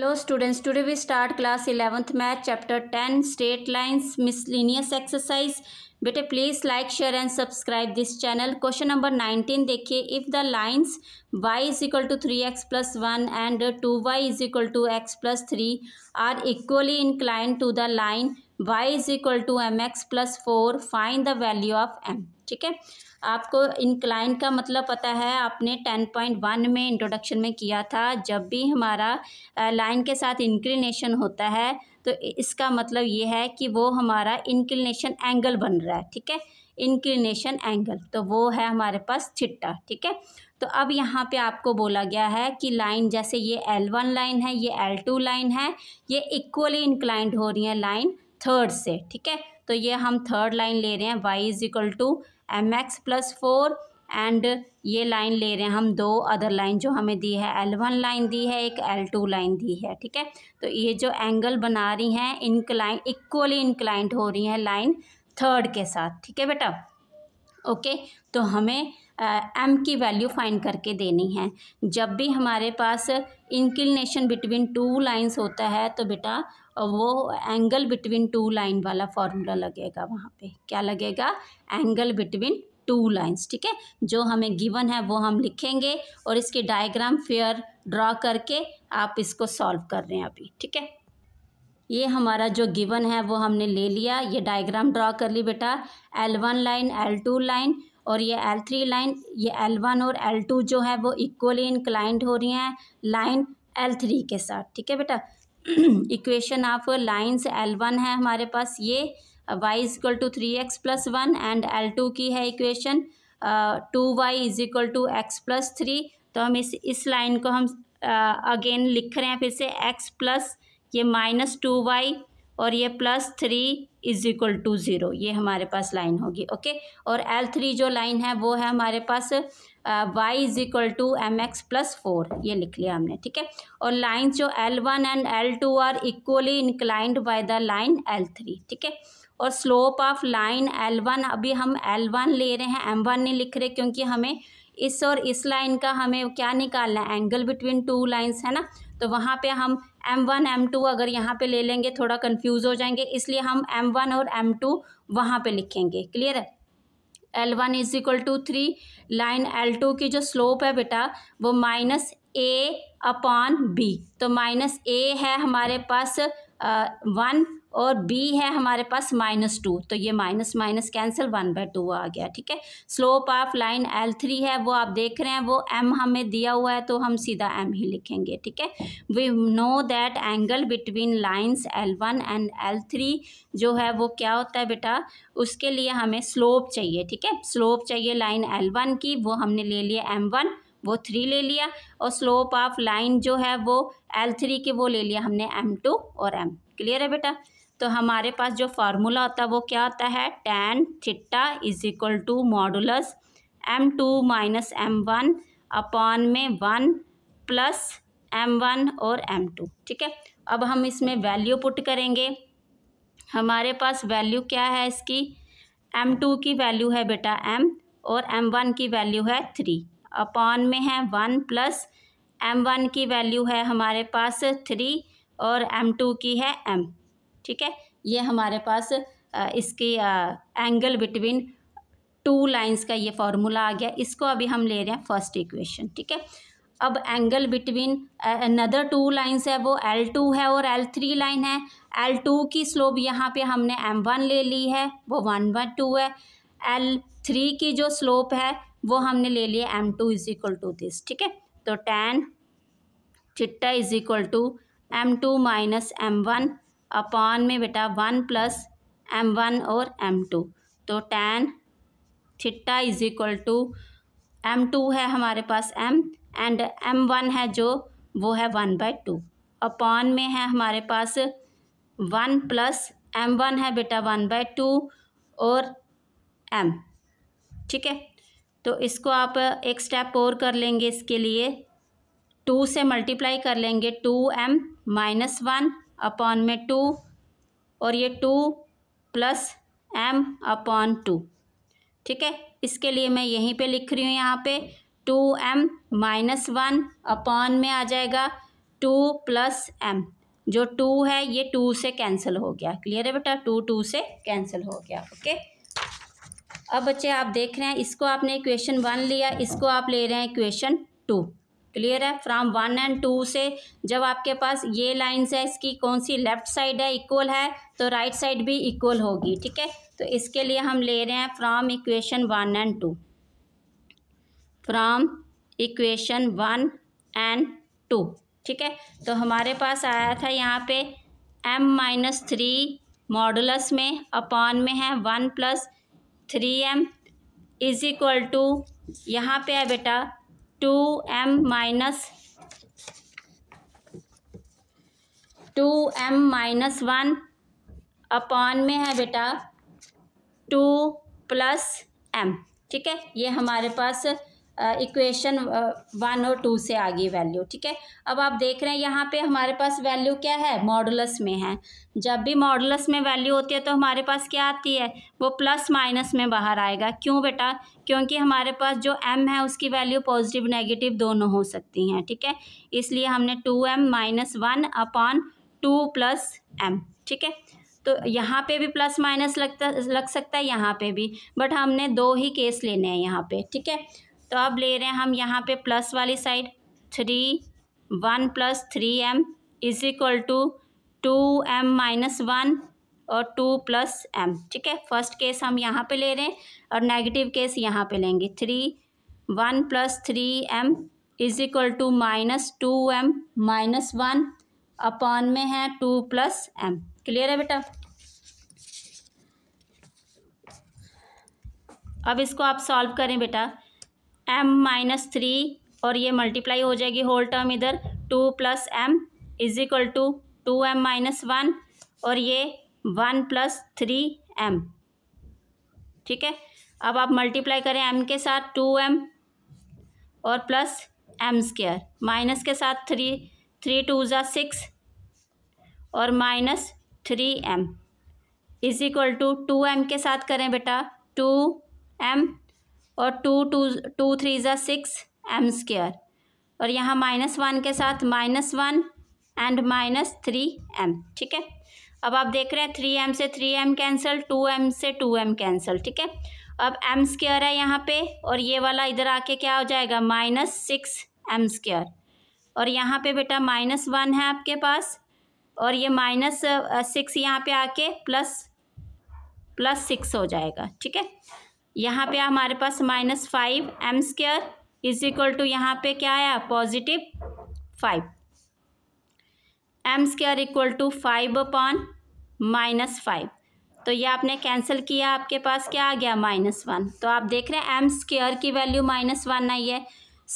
hello students today we start class eleventh math chapter ten straight lines miscellaneous exercise बेटे please like share and subscribe this channel question number nineteen देखिए if the lines y is equal to three x plus one and two y is equal to x plus three are equally inclined to the line y is equal to m x plus four find the value of m ठीक है आपको incline का मतलब पता है आपने ten point one में introduction में किया था जब भी हमारा लाइन के साथ इंक्लिनेशन होता है तो इसका मतलब ये है कि वो हमारा इंक्लिनेशन एंगल बन रहा है ठीक है इंक्लिनेशन एंगल तो वो है हमारे पास छिट्टा ठीक है तो अब यहाँ पे आपको बोला गया है कि लाइन जैसे ये एल वन लाइन है ये एल टू लाइन है ये इक्वली इंक्लाइंड हो रही है लाइन थर्ड से ठीक है तो ये हम थर्ड लाइन ले रहे हैं y is equal to m x plus four and ये लाइन ले रहे हैं हम दो अदर लाइन जो हमें दी है एल वन लाइन दी है एक एल टू लाइन दी है ठीक है तो ये जो एंगल बना रही हैं इनक्लाइन इक्वली इनक्लाइंट हो रही हैं लाइन थर्ड के साथ ठीक है बेटा ओके तो हमें एम की वैल्यू फाइंड करके देनी है जब भी हमारे पास इंक्लिनेशन बिटवीन टू लाइंस होता है तो बेटा वो एंगल बिटवीन टू लाइन वाला फॉर्मूला लगेगा वहाँ पे क्या लगेगा एंगल बिटवीन टू लाइन्स ठीक है जो हमें गिवन है वो हम लिखेंगे और इसके डायग्राम फेयर ड्रॉ करके आप इसको सॉल्व कर रहे हैं अभी ठीक है ये हमारा जो गिवन है वो हमने ले लिया ये डायग्राम ड्रॉ कर ली बेटा L one line L two line और ये एल थ्री लाइन ये एल वन और एल टू जो है वो इक्वली इनक्लाइंड हो रही हैं लाइन एल थ्री के साथ ठीक है बेटा equation of lines L one है हमारे पास ये y is equal to three x plus one and L two की है equation two y is equal to x plus three तो हम इस इस लाइन को हम अगेन uh, लिख रहे हैं फिर से एक्स प्लस ये माइनस टू वाई और ये plus three is equal to zero ये हमारे पास लाइन होगी ओके और एल थ्री जो लाइन है वो है हमारे पास y is equal to m x plus four ये लिख लिया हमने ठीक है और लाइन्स जो L one and L two are equally inclined by the line L three ठीक है और slope of line L one अभी हम एल वन ले रहे हैं एम वन नहीं लिख रहे क्योंकि हमें इस और इस लाइन का हमें क्या निकालना है एंगल बिटवीन टू लाइन्स है ना तो वहाँ पर हम एम वन एम टू अगर यहाँ पर ले लेंगे थोड़ा कन्फ्यूज हो जाएंगे इसलिए हम एम वन और एम टू वहाँ पर लिखेंगे क्लियर है L one is equal to three line L two की जो स्लोप है बेटा वो माइनस ए अपॉन बी तो माइनस ए है हमारे पास वन और बी है हमारे पास माइनस टू तो ये minus minus cancel one by two आ गया ठीक है slope of line L three है वो आप देख रहे हैं वो एम हमें दिया हुआ है तो हम सीधा एम ही लिखेंगे ठीक है we know that angle between lines L one and L three जो है वो क्या होता है बेटा उसके लिए हमें स्लोप चाहिए ठीक है स्लोप चाहिए लाइन एल वन की वो हमने ले लिया एम वन वो थ्री ले लिया और स्लोप ऑफ लाइन जो है वो एल थ्री के वो ले लिया हमने एम टू और एम क्लियर है बेटा तो हमारे पास जो फार्मूला होता है वो क्या होता है tan theta is equal to modulus m two minus m one upon में वन प्लस एम वन और एम टू ठीक है अब हम इसमें वैल्यू पुट करेंगे हमारे पास वैल्यू क्या है इसकी एम टू की वैल्यू है बेटा एम और एम वन की वैल्यू है थ्री अपॉन में है वन प्लस एम वन की वैल्यू है हमारे पास थ्री और एम टू की है एम ठीक है ये हमारे पास इसकी एंगल बिटवीन टू लाइंस का ये फार्मूला आ गया इसको अभी हम ले रहे हैं फर्स्ट इक्वेशन ठीक है अब angle between another two lines है वो एल टू है और एल थ्री लाइन है एल टू की स्लोप यहाँ पे हमने एम वन ले ली है वो वन वन टू है एल थ्री की जो स्लोप है वो हमने ले लिया m two is equal to this ठीक है तो tan theta is equal to m two minus m one upon में बेटा वन प्लस एम वन और एम टू तो tan theta is equal to m two है हमारे पास एम एंड एम वन है जो वो है वन बाई टू अपॉन में है हमारे पास वन प्लस एम वन है बेटा वन बाई टू और एम ठीक है तो इसको आप एक स्टेप और कर लेंगे इसके लिए टू से मल्टीप्लाई कर लेंगे two m minus one upon में टू और ये two plus m upon two ठीक है इसके लिए मैं यहीं पे लिख रही हूँ यहाँ पे two m minus one upon में आ जाएगा टू प्लस एम जो टू है ये टू से कैंसिल हो गया क्लियर है बेटा टू टू से कैंसिल हो गया ओके अब बच्चे आप देख रहे हैं इसको आपने क्वेश्चन वन लिया इसको आप ले रहे हैं क्वेश्चन टू क्लियर है फ्रॉम वन एंड टू से जब आपके पास ये लाइन्स है इसकी कौन सी लेफ्ट साइड है इक्वल है तो राइट right साइड भी इक्वल होगी ठीक है तो इसके लिए हम ले रहे हैं from equation one and two from equation one and two ठीक है तो हमारे पास आया था यहाँ पे एम माइनस थ्री मॉडुलस में अपॉन में है one plus three m is equal to यहाँ पे है बेटा two m minus two m minus one upon में है बेटा टू प्लस एम ठीक है ये हमारे पास इक्वेशन वन और टू से आ गई वैल्यू ठीक है अब आप देख रहे हैं यहाँ पे हमारे पास वैल्यू क्या है मॉडुलस में है जब भी मॉडलस में वैल्यू होती है तो हमारे पास क्या आती है वो प्लस माइनस में बाहर आएगा क्यों बेटा क्योंकि हमारे पास जो एम है उसकी वैल्यू पॉजिटिव नेगेटिव दोनों हो सकती हैं ठीक है इसलिए हमने two m minus one upon two plus m ठीक है तो यहाँ पे भी प्लस माइनस लगता लग सकता है यहाँ पे भी बट हमने दो ही केस लेने हैं यहाँ पे ठीक है तो अब ले रहे हैं हम यहाँ पे प्लस वाली side three one plus three m is equal to two m minus one और टू प्लस एम ठीक है फर्स्ट केस हम यहाँ पे ले रहे हैं और नेगेटिव केस यहाँ पे लेंगे three one plus three m is equal to minus two m minus one upon में है टू प्लस एम क्लियर है बेटा अब इसको आप सॉल्व करें बेटा एम माइनस थ्री और ये मल्टीप्लाई हो जाएगी होल टर्म इधर two plus m is equal to two m minus one और ये वन प्लस थ्री एम ठीक है अब आप मल्टीप्लाई करें एम के साथ टू एम और प्लस एम स्क्र माइनस के साथ थ्री थ्री टू ज़ा सिक्स और minus three m is equal to two m के साथ करें बेटा टू एम और टू टू टू थ्री ज़ा सिक्स एम स्क्र और यहाँ माइनस वन के साथ minus one and minus three m ठीक है अब आप देख रहे हैं थ्री एम से three m cancel two m से टू एम कैंसल ठीक है अब एम स्क्र है यहाँ पे और ये वाला इधर आके क्या हो जाएगा माइनस सिक्स एम स्क्र और यहाँ पे बेटा माइनस वन है आपके पास और ये माइनस सिक्स uh, यहाँ पे आके प्लस प्लस सिक्स हो जाएगा ठीक है यहाँ पे हमारे पास minus five m square is equal to यहाँ पे क्या आया positive five m square equal to five upon minus five तो ये आपने कैंसिल किया आपके पास क्या आ गया माइनस वन तो आप देख रहे हैं एम स्क्र की वैल्यू माइनस वन आई है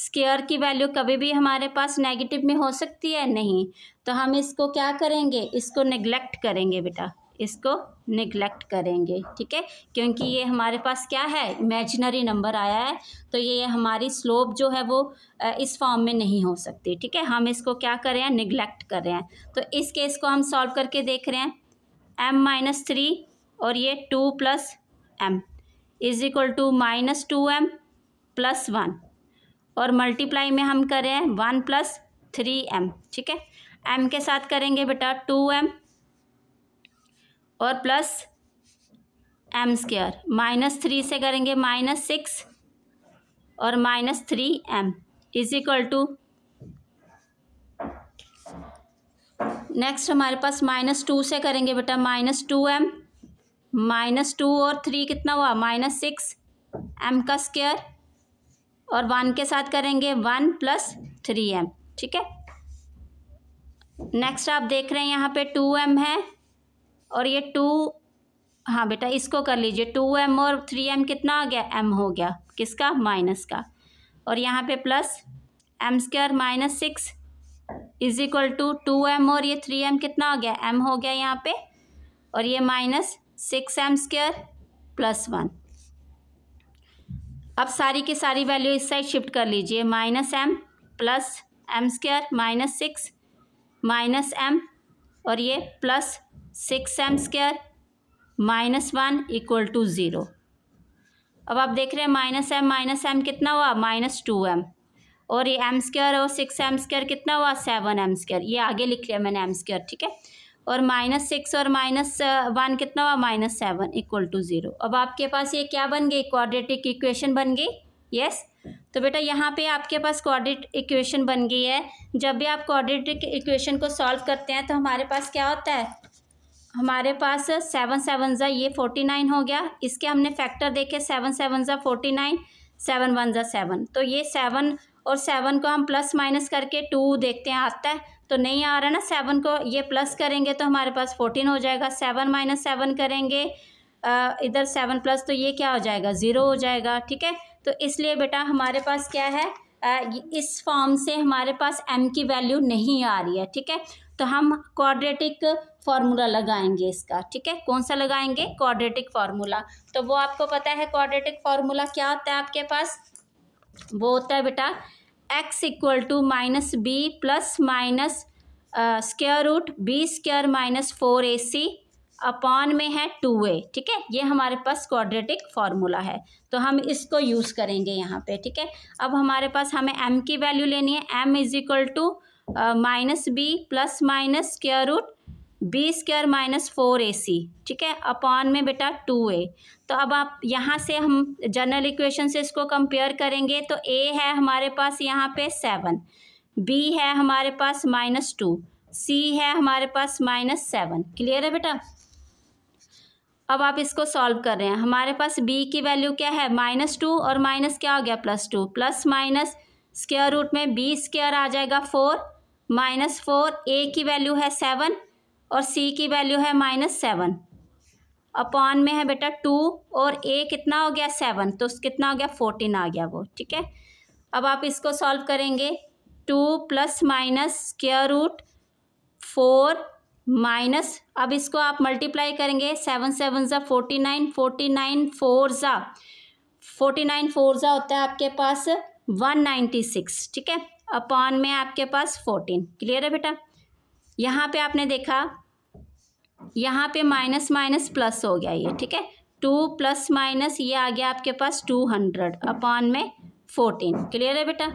स्क्र की वैल्यू कभी भी हमारे पास नेगेटिव में हो सकती है नहीं तो हम इसको क्या करेंगे इसको निग्लेक्ट करेंगे बेटा इसको निगलेक्ट करेंगे ठीक है क्योंकि ये हमारे पास क्या है इमेजिनरी नंबर आया है तो ये हमारी स्लोप जो है वो इस फॉर्म में नहीं हो सकती ठीक है हम इसको क्या कर रहे हैं निगलेक्ट कर रहे हैं तो इस केस को हम सॉल्व करके देख रहे हैं एम माइनस थ्री और ये two plus m is equal to minus two m plus one और मल्टीप्लाई में हम कर रहे हैं वन प्लस थ्री एम ठीक है एम के साथ करेंगे बेटा टू एम और plus m square minus three से करेंगे माइनस सिक्स और minus three m is equal to next हमारे पास माइनस टू से करेंगे बेटा minus two m minus two और थ्री कितना हुआ माइनस सिक्स एम का स्क्वेयर और वन के साथ करेंगे वन प्लस थ्री एम ठीक है नेक्स्ट आप देख रहे हैं यहाँ पे टू एम है और ये टू हाँ बेटा इसको कर लीजिए टू एम और थ्री एम कितना आ गया एम हो गया किसका माइनस का और यहाँ पे plus M square minus six is equal to two M और ये थ्री एम कितना आ गया एम हो गया यहाँ पे और ये minus six m square plus one अब सारी की सारी वैल्यू इस साइड शिफ्ट कर लीजिए minus M plus M square minus six minus M और ये plus six M square minus one equal to zero अब आप देख रहे हैं माइनस एम माइनस एम कितना हुआ माइनस टू एम और ये एम स्क्र और सिक्स एम स्क्र कितना हुआ सेवन एम स्क्र ये आगे लिख लिया मैंने एम स्क्र ठीक है और माइनस सिक्स और माइनस वन कितना हुआ minus seven equal to zero अब आपके पास ये क्या बन गई क्वाड्रेटिक इक्वेशन बन गई यस तो बेटा यहाँ पे आपके पास क्वाड्रेट इक्वेशन बन गई है जब भी आप क्वाड्रेटिक इक्वेशन को सॉल्व करते हैं तो हमारे पास क्या होता है हमारे पास सेवन सेवन ज़ा ये फोर्टी नाइन हो गया इसके हमने फैक्टर देखे सेवन सेवन ज़ा फोर्टी नाइन सेवन वन ज़ा सेवन तो ये सेवन और सेवन को हम प्लस माइनस करके टू देखते हैं आता है तो नहीं आ रहा ना सेवन को ये प्लस करेंगे तो हमारे पास फोर्टीन हो जाएगा सेवन माइनस सेवन करेंगे इधर सेवन प्लस तो ये क्या हो जाएगा ज़ीरो हो जाएगा ठीक है तो इसलिए बेटा हमारे पास क्या है इस फॉर्म से हमारे पास एम की वैल्यू नहीं आ रही है ठीक है तो हम क्वाड्रेटिक फार्मूला लगाएंगे इसका ठीक है कौन सा लगाएंगे क्वाड्रेटिक फार्मूला तो वो आपको पता है क्वाड्रेटिक फार्मूला क्या होता है आपके पास वो होता है बेटा X equal to minus B plus minus square root B square minus four A C upon में है टू ए ठीक है ये हमारे पास क्वाड्रेटिक फार्मूला है तो हम इसको यूज़ करेंगे यहाँ पे ठीक है अब हमारे पास हमें एम की वैल्यू लेनी है M is equal to minus B plus minus square root B square minus four A C ठीक है अपॉन में बेटा टू ए तो अब आप यहाँ से हम जनरल इक्वेशन से इसको कंपेयर करेंगे तो ए है हमारे पास यहाँ पे सेवन बी है हमारे पास माइनस टू सी है हमारे पास माइनस सेवन क्लियर है बेटा अब आप इसको सॉल्व कर रहे हैं हमारे पास बी की वैल्यू क्या है माइनस टू और माइनस क्या हो गया plus two plus minus square root में बी स्क्यर आ जाएगा फोर माइनस फोर ए की वैल्यू है सेवन और सी की वैल्यू है माइनस सेवन अपॉन में है बेटा टू और ए कितना हो गया सेवन तो कितना हो गया फोर्टीन आ गया वो ठीक है अब आप इसको सॉल्व करेंगे two plus minus square root four minus अब इसको आप मल्टीप्लाई करेंगे सेवन सेवन ज़ा forty nine forty nine four ज़ा फोर्टी नाइन फोर ज़ा होता है आपके पास वन नाइन्टी सिक्स ठीक है अपॉन में आपके पास फोर्टीन क्लियर है बेटा यहाँ पे आपने देखा यहाँ पे माइनस माइनस प्लस हो गया ये ठीक है टू प्लस माइनस ये आ गया आपके पास टू हंड्रेड अपॉन में फोर्टीन क्लियर है बेटा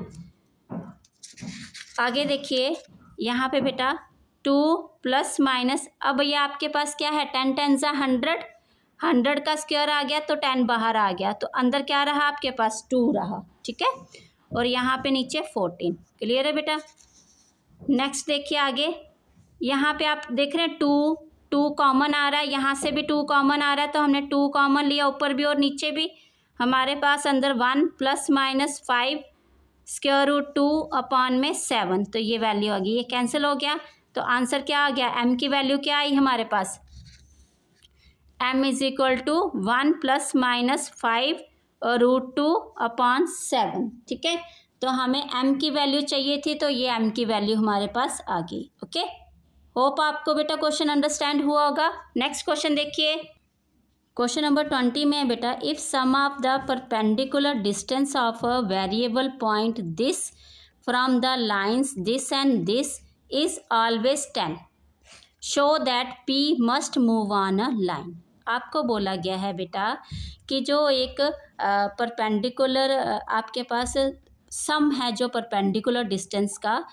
आगे देखिए यहाँ पे बेटा टू प्लस माइनस अब ये आपके पास क्या है टेन टेन सा हंड्रेड हंड्रेड का स्क्वायर आ गया तो टेन बाहर आ गया तो अंदर क्या रहा आपके पास टू रहा ठीक है और यहाँ पे नीचे फोर्टीन क्लियर है बेटा नेक्स्ट देखिए आगे यहाँ पे आप देख रहे हैं टू टू कॉमन आ रहा है यहाँ से भी टू कॉमन आ रहा है तो हमने टू कॉमन लिया ऊपर भी और नीचे भी हमारे पास अंदर one plus minus five square root two upon में सेवन तो ये वैल्यू आ गई ये कैंसिल हो गया तो आंसर क्या आ गया एम की वैल्यू क्या आई हमारे पास M is equal to one plus minus five root two upon seven ठीक है तो हमें एम की वैल्यू चाहिए थी तो ये एम की वैल्यू हमारे पास आ गई ओके होप आपको बेटा क्वेश्चन अंडरस्टैंड हुआ होगा नेक्स्ट क्वेश्चन देखिए क्वेश्चन नंबर ट्वेंटी में है बेटा if sum of the perpendicular distance of a variable point this from the lines this and this is always ten show that P must move on a line आपको बोला गया है बेटा कि जो एक परपेंडिकुलर आपके पास सम है जो परपेंडिकुलर डिस्टेंस का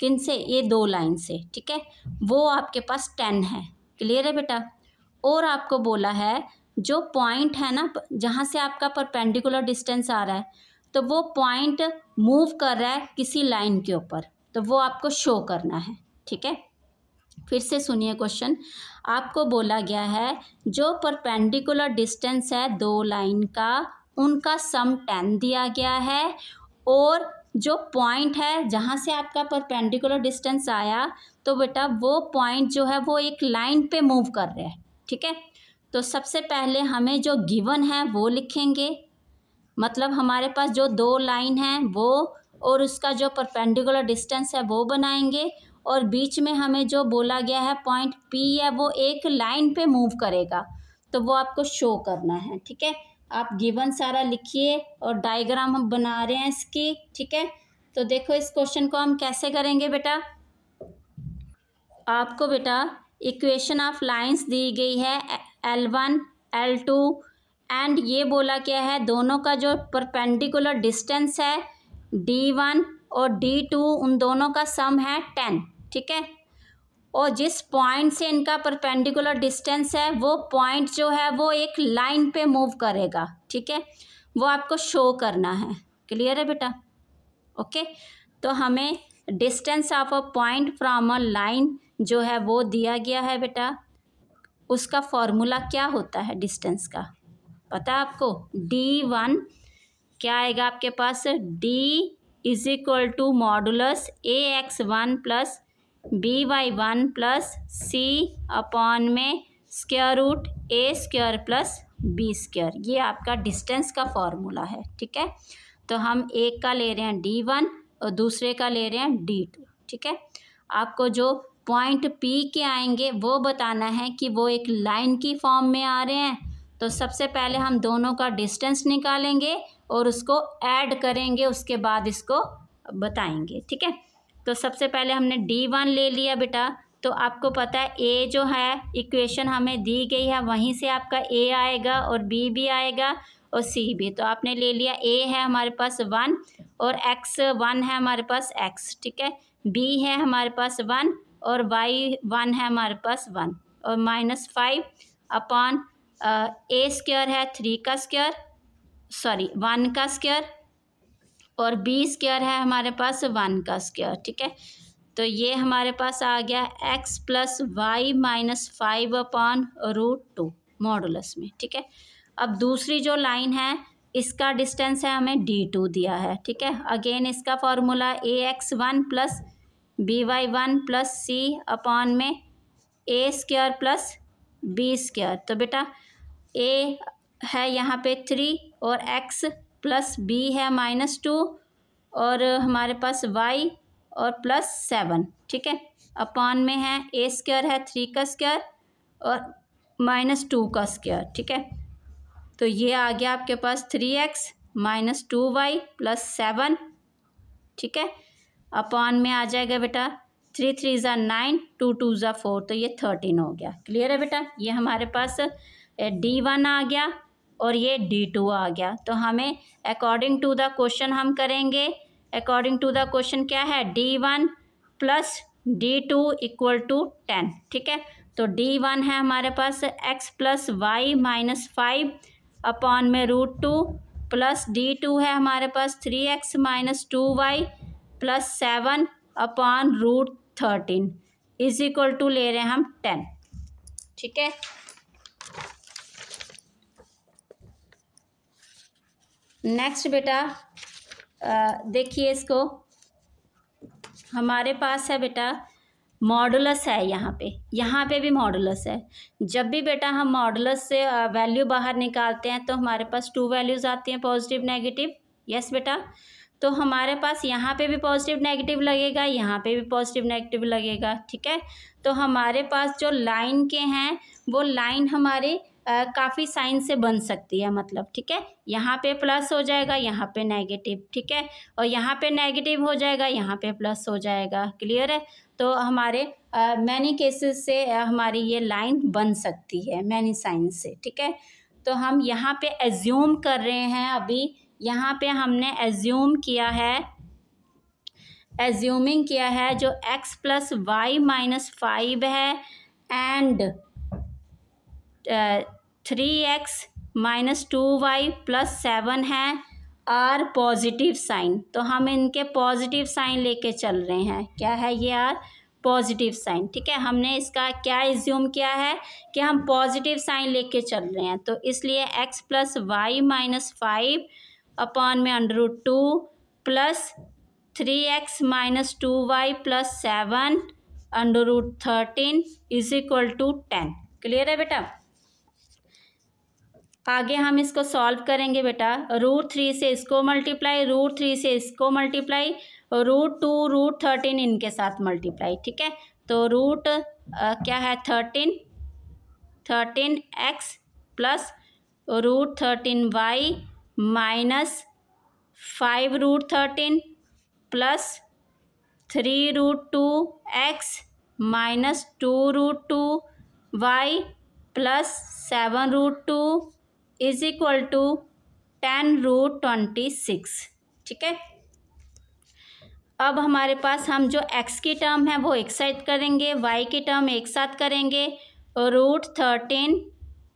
किन से ये दो लाइन से ठीक है वो आपके पास टेन है क्लियर है बेटा और आपको बोला है जो पॉइंट है ना जहाँ से आपका परपेंडिकुलर डिस्टेंस आ रहा है तो वो पॉइंट मूव कर रहा है किसी लाइन के ऊपर तो वो आपको शो करना है ठीक है फिर से सुनिए क्वेश्चन आपको बोला गया है जो परपेंडिकुलर डिस्टेंस है दो लाइन का उनका सम टेन दिया गया है और जो पॉइंट है जहाँ से आपका परपेंडिकुलर डिस्टेंस आया तो बेटा वो पॉइंट जो है वो एक लाइन पे मूव कर रहा है ठीक है तो सबसे पहले हमें जो गिवन है वो लिखेंगे मतलब हमारे पास जो दो लाइन है वो और उसका जो परपेंडिकुलर डिस्टेंस है वो बनाएंगे और बीच में हमें जो बोला गया है पॉइंट पी है वो एक लाइन पे मूव करेगा तो वो आपको शो करना है ठीक है आप गिवन सारा लिखिए और डायग्राम हम बना रहे हैं इसकी ठीक है तो देखो इस क्वेश्चन को हम कैसे करेंगे बेटा आपको बेटा इक्वेशन ऑफ लाइंस दी गई है L one L two and ये बोला क्या है दोनों का जो परपेंडिकुलर डिस्टेंस है डी वन और डी टू उन दोनों का सम है टेन ठीक है और जिस पॉइंट से इनका परपेंडिकुलर डिस्टेंस है वो पॉइंट जो है वो एक लाइन पे मूव करेगा ठीक है वो आपको शो करना है क्लियर है बेटा ओके तो हमें distance of a point from a line जो है वो दिया गया है बेटा उसका फॉर्मूला क्या होता है डिस्टेंस का पता आपको डी वन क्या आएगा आपके पास D is equal to modulus A X one plus B Y one plus C upon में square root A square plus B square ये आपका डिस्टेंस का फॉर्मूला है ठीक है तो हम एक का ले रहे हैं डी वन और दूसरे का ले रहे हैं डी टू ठीक है आपको जो पॉइंट पी के आएंगे वो बताना है कि वो एक लाइन की फॉर्म में आ रहे हैं तो सबसे पहले हम दोनों का डिस्टेंस निकालेंगे और उसको ऐड करेंगे उसके बाद इसको बताएंगे ठीक है तो सबसे पहले हमने डी वन ले लिया बेटा तो आपको पता है ए जो है इक्वेशन हमें दी गई है वहीं से आपका ए आएगा और बी भी आएगा और सी भी तो आपने ले लिया ए है हमारे पास वन और एक्स वन है हमारे पास एक्स ठीक है बी है हमारे पास वन और वाई वन है हमारे पास वन और minus five upon A square है थ्री का स्क्यर सॉरी वन का स्क्यर और बी स्क्वायर है हमारे पास वन का स्क्यर ठीक है तो ये हमारे पास आ गया X plus Y minus five upon root two modulus में ठीक है अब दूसरी जो लाइन है इसका डिस्टेंस है हमें डी टू दिया है ठीक है अगेन इसका formula A X one plus B Y one plus C upon में A square plus B square तो बेटा ए है यहाँ पे थ्री और एक्स प्लस बी है माइनस टू और हमारे पास वाई और प्लस सेवन ठीक है अपॉन में है ए स्क्वायर है थ्री का स्क्वायर और माइनस टू का स्क्वायर ठीक है तो ये आ गया आपके पास three X minus two Y plus seven ठीक है अपॉन में आ जाएगा बेटा थ्री थ्री ज़ा नाइन टू टू ज़ा फोर तो ये थर्टीन हो गया क्लियर है बेटा ये हमारे पास डी वन आ गया और ये डी टू आ गया तो हमें अकॉर्डिंग टू द क्वेश्चन हम करेंगे अकॉर्डिंग टू द क्वेश्चन क्या है D one plus D two equal to ten ठीक है तो डी वन है हमारे पास X plus Y minus five upon में root two plus D two है हमारे पास three X minus two Y plus seven upon root thirteen is equal to ले रहे हैं हम टेन ठीक है नेक्स्ट बेटा देखिए इसको हमारे पास है बेटा मॉडुलस है यहाँ पे यहाँ पे भी मॉडुलस है जब भी बेटा हम मॉडुलस से वैल्यू बाहर निकालते हैं तो हमारे पास टू वैल्यूज़ आती हैं पॉजिटिव नेगेटिव यस बेटा तो हमारे पास यहाँ पे भी पॉजिटिव नेगेटिव लगेगा यहाँ पे भी पॉजिटिव नेगेटिव लगेगा ठीक है तो हमारे पास जो लाइन के हैं वो लाइन हमारे काफ़ी साइन से बन सकती है मतलब ठीक है यहाँ पे प्लस हो जाएगा यहाँ पे नेगेटिव ठीक है और यहाँ पे नेगेटिव हो जाएगा यहाँ पे प्लस हो जाएगा क्लियर है तो हमारे मैनी केसेस से हमारी ये लाइन बन सकती है मैनी साइन से ठीक है तो हम यहाँ पे एज्यूम कर रहे हैं अभी यहाँ पे हमने एज्यूम किया है एज्यूमिंग किया है जो X plus Y minus five है and three X minus two Y plus seven है आर पॉजिटिव साइन तो हम इनके पॉजिटिव साइन लेके चल रहे हैं क्या है ये आर पॉजिटिव साइन ठीक है हमने इसका क्या एज्यूम किया है कि हम पॉजिटिव साइन लेके चल रहे हैं तो इसलिए X plus Y minus five upon में under root two plus three X minus two Y plus seven under root thirteen is equal to ten clear है बेटा आगे हम इसको सॉल्व करेंगे बेटा रूट थ्री से इसको मल्टीप्लाई रूट थ्री से इसको multiply root two root thirteen इनके साथ मल्टीप्लाई ठीक है तो रूट आ, क्या है thirteen thirteen X plus root thirteen Y minus five root thirteen plus three root two X minus two root two Y plus seven root two is equal to ten root twenty six ठीक है अब हमारे पास हम जो x की term है वो एक साइड करेंगे y की टर्म एक साथ करेंगे root thirteen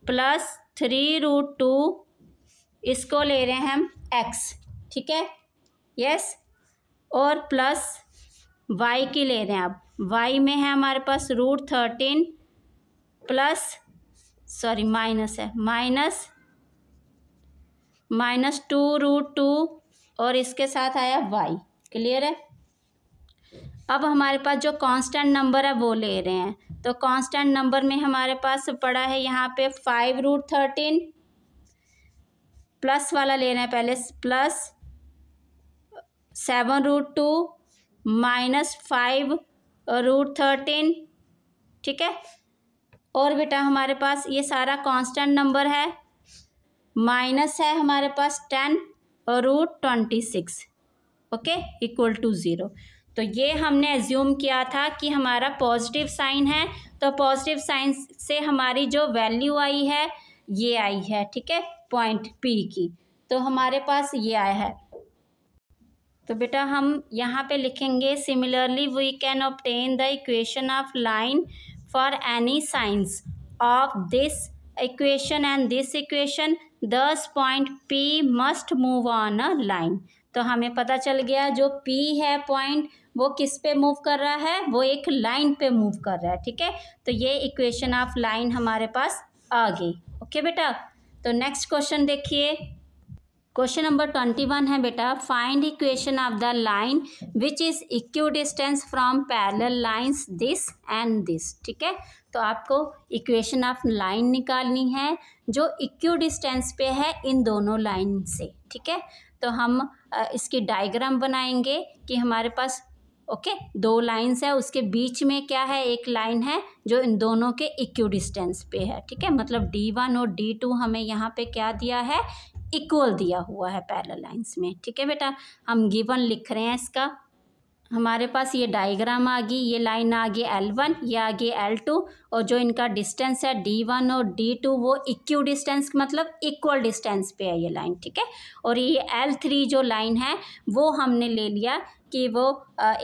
plus three root two इसको ले रहे हैं हम x ठीक है यस और प्लस y की ले रहे हैं अब y में है हमारे पास root thirteen plus sorry minus है minus minus two root two और इसके साथ आया वाई क्लियर है अब हमारे पास जो कांस्टेंट नंबर है वो ले रहे हैं तो कांस्टेंट नंबर में हमारे पास पड़ा है यहाँ पे फाइव रूट थर्टीन प्लस वाला लेना है पहले plus seven root two minus five root thirteen ठीक है और बेटा हमारे पास ये सारा कांस्टेंट नंबर है माइनस है हमारे पास टेन और root twenty six okay equal to zero तो ये हमने एज्यूम किया था कि हमारा पॉजिटिव साइन है तो पॉजिटिव साइन से हमारी जो वैल्यू आई है ये आई है ठीक है पॉइंट पी की तो हमारे पास ये आया है तो बेटा हम यहाँ पे लिखेंगे similarly we can obtain the equation of line for any signs of this equation and this equation thus point P must move on a line तो हमें पता चल गया जो पी है पॉइंट वो किस पे मूव कर रहा है वो एक लाइन पे मूव कर रहा है ठीक है तो ये इक्वेशन ऑफ लाइन हमारे पास आ गई ओके बेटा तो नेक्स्ट क्वेश्चन देखिए क्वेश्चन नंबर ट्वेंटी वन है बेटा find equation of the line which is equidistant from parallel lines this and this ठीक है तो आपको इक्वेशन ऑफ लाइन निकालनी है जो इक्यू डिस्टेंस पे है इन दोनों लाइन से ठीक है तो हम इसकी डायग्राम बनाएंगे कि हमारे पास ओके okay, दो लाइंस है उसके बीच में क्या है एक लाइन है जो इन दोनों के इक्व डिस्टेंस पे है ठीक है मतलब डी वन और डी टू हमें यहाँ पे क्या दिया है इक्वल दिया हुआ है पैरल लाइन्स में ठीक है बेटा हम गिवन लिख रहे हैं इसका हमारे पास ये डायग्राम आ गई ये लाइन आ गई एल वन ये आ गई एल टू और जो इनका डिस्टेंस है डी वन और डी टू वो इक्व डिस्टेंस मतलब इक्वल डिस्टेंस पे है ये लाइन ठीक है और ये एल थ्री जो लाइन है वो हमने ले लिया कि वो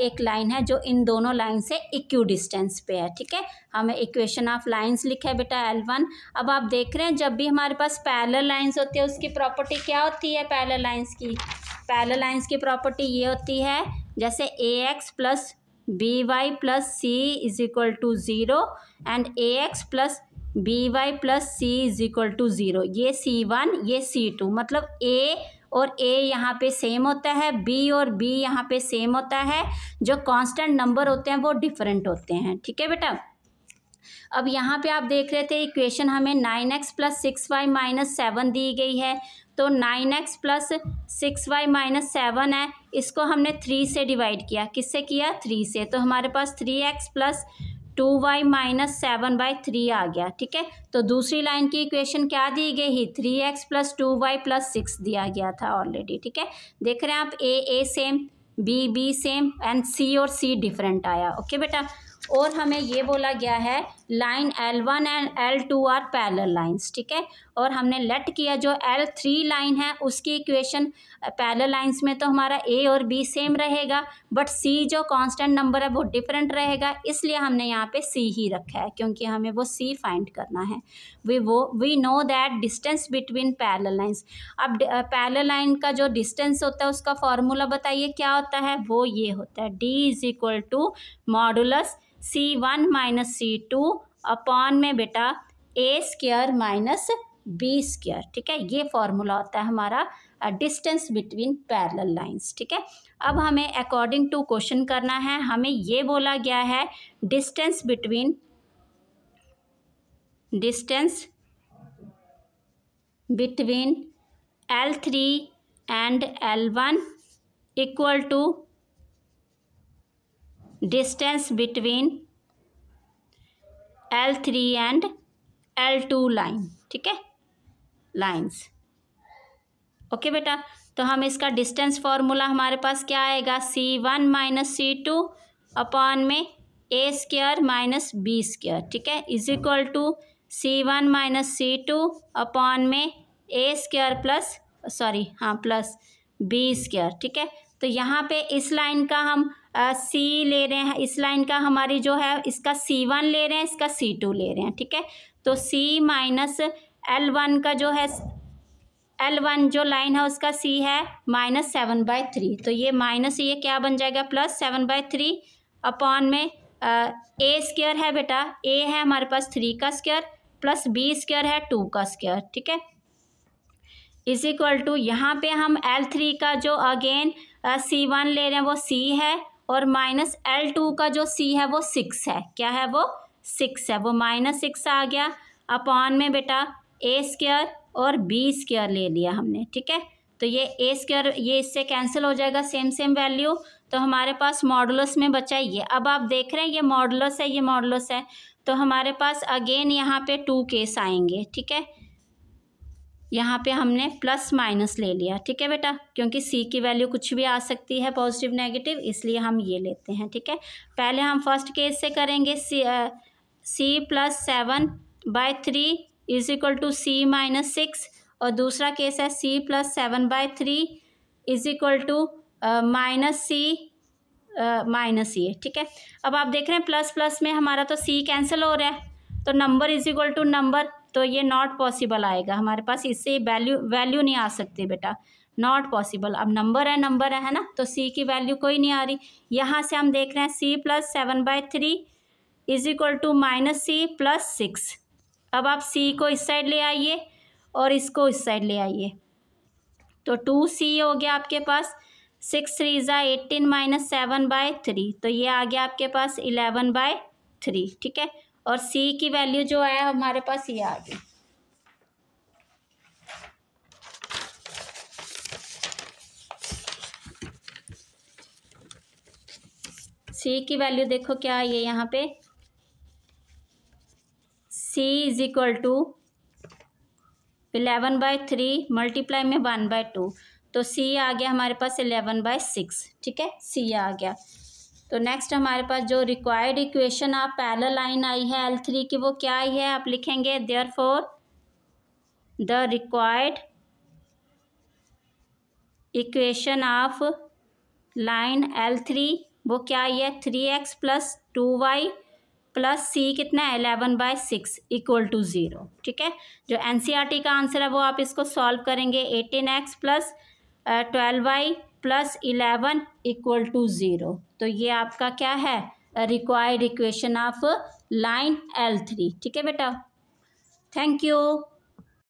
एक लाइन है जो इन दोनों लाइन से इक्यू डिस्टेंस पे है ठीक है हमें इक्वेशन ऑफ लाइंस लिखा है बेटा एल वन अब आप देख रहे हैं जब भी हमारे पास पैरल लाइंस होती है उसकी प्रॉपर्टी क्या होती है पैरल लाइंस की पैरल लाइंस की प्रॉपर्टी ये होती है जैसे A X plus B Y plus C is equal to zero and A X plus B Y plus C is equal to zero ये सी वन ये सी टू मतलब ए और ए यहाँ पे सेम होता है बी और बी यहाँ पे सेम होता है जो कांस्टेंट नंबर होते हैं वो डिफरेंट होते हैं ठीक है बेटा अब यहाँ पे आप देख रहे थे इक्वेशन हमें nine X plus six Y minus seven दी गई है तो nine X plus six Y minus seven है इसको हमने थ्री से डिवाइड किया किससे किया थ्री से तो हमारे पास three x plus two Y minus seven by three आ गया ठीक है तो दूसरी लाइन की इक्वेशन क्या दी गई ही three x plus two Y plus six दिया गया था ऑलरेडी ठीक है देख रहे हैं आप A A same B B same and C और सी डिफरेंट आया ओके बेटा और हमें ये बोला गया है line L one and L two are parallel lines ठीक है और हमने लेट किया जो एल थ्री लाइन है उसकी इक्वेशन पैरल लाइन्स में तो हमारा ए और बी सेम रहेगा बट सी जो कांस्टेंट नंबर है वो डिफरेंट रहेगा इसलिए हमने यहाँ पे सी ही रखा है क्योंकि हमें वो सी फाइंड करना है वी वो we know that distance between parallel lines अब पैरल लाइन का जो डिस्टेंस होता है उसका फॉर्मूला बताइए क्या होता है वो ये होता है D is equal to modulus C one minus C two upon में बेटा A square minus B square ठीक है ये फॉर्मूला होता है हमारा डिस्टेंस बिटवीन पैरल लाइंस ठीक है अब हमें अकॉर्डिंग टू क्वेश्चन करना है हमें ये बोला गया है distance between distance between L three and L one equal to distance between L three and L two line ठीक है लाइन्स ओके बेटा तो हम इसका डिस्टेंस फॉर्मूला हमारे पास क्या आएगा C one minus C two upon में A square minus B square ठीक है is equal to C one minus C two upon में ए स्क्र प्लस सॉरी हाँ प्लस बी स्क्र ठीक है तो यहाँ पे इस लाइन का हम सी ले रहे हैं इस लाइन का हमारी जो है इसका सी वन ले रहे हैं इसका सी टू ले रहे हैं ठीक है तो सी माइनस एल वन का जो है एल वन जो लाइन है उसका सी है माइनस सेवन बाय थ्री तो ये माइनस ये क्या बन जाएगा plus seven by three upon में ए स्क्र है बेटा ए है हमारे पास थ्री का स्क्यर प्लस बी स्क्र है टू का स्क्यर ठीक है इज इक्वल टू यहाँ पे हम एल थ्री का जो अगेन सी वन ले रहे हैं वो सी है और माइनस एल टू का जो सी है वो सिक्स है क्या है वो सिक्स है वो माइनस सिक्स आ गया अपॉन में बेटा ए स्क्र और बी स्क्र ले लिया हमने ठीक है तो ये ए स्क्र ये इससे कैंसिल हो जाएगा सेम सेम वैल्यू तो हमारे पास मॉडलस में बचा ये अब आप देख रहे हैं ये मॉडलस है ये मॉडलस है तो हमारे पास अगेन यहाँ पे टू केस आएंगे ठीक है यहाँ पे हमने प्लस माइनस ले लिया ठीक है बेटा क्योंकि सी की वैल्यू कुछ भी आ सकती है पॉजिटिव नेगेटिव इसलिए हम ये लेते हैं ठीक है पहले हम फर्स्ट केस से करेंगे C C plus seven by three is equal to C minus six और दूसरा केस है C plus seven by three is equal to minus C minus ये ठीक है अब आप देख रहे हैं प्लस प्लस में हमारा तो सी कैंसिल हो रहा है तो number is equal to number तो ये नॉट पॉसिबल आएगा हमारे पास इससे वैल्यू वैल्यू नहीं आ सकती बेटा नॉट पॉसिबल अब नंबर है नंबर है ना तो सी की वैल्यू कोई नहीं आ रही यहाँ से हम देख रहे हैं C plus seven by three is equal to minus C plus six अब आप सी को इस साइड ले आइए और इसको इस साइड ले आइए तो टू सी हो गया आपके पास सिक्स थ्री ज़ा eighteen minus seven by three तो ये आ गया आपके पास इलेवन बाय थ्री ठीक है और सी की वैल्यू जो है हमारे पास ये आ गई सी की वैल्यू देखो क्या आई है यहाँ पे C is equal to eleven by three multiply में वन बाय टू तो सी आ गया हमारे पास इलेवन बाय सिक्स ठीक है सी आ गया तो नेक्स्ट हमारे पास जो रिक्वायर्ड इक्वेशन आप पहला लाइन आई है एल थ्री की वो क्या आई है आप लिखेंगे therefore the required equation of line L three वो क्या आई है three x plus two Y plus C कितना है eleven by six equal to zero ठीक है जो एन टी e का आंसर है वो आप इसको सॉल्व करेंगे eighteen x plus twelve y plus eleven equal to zero तो ये आपका क्या है required equation of line L three ठीक है बेटा थैंक यू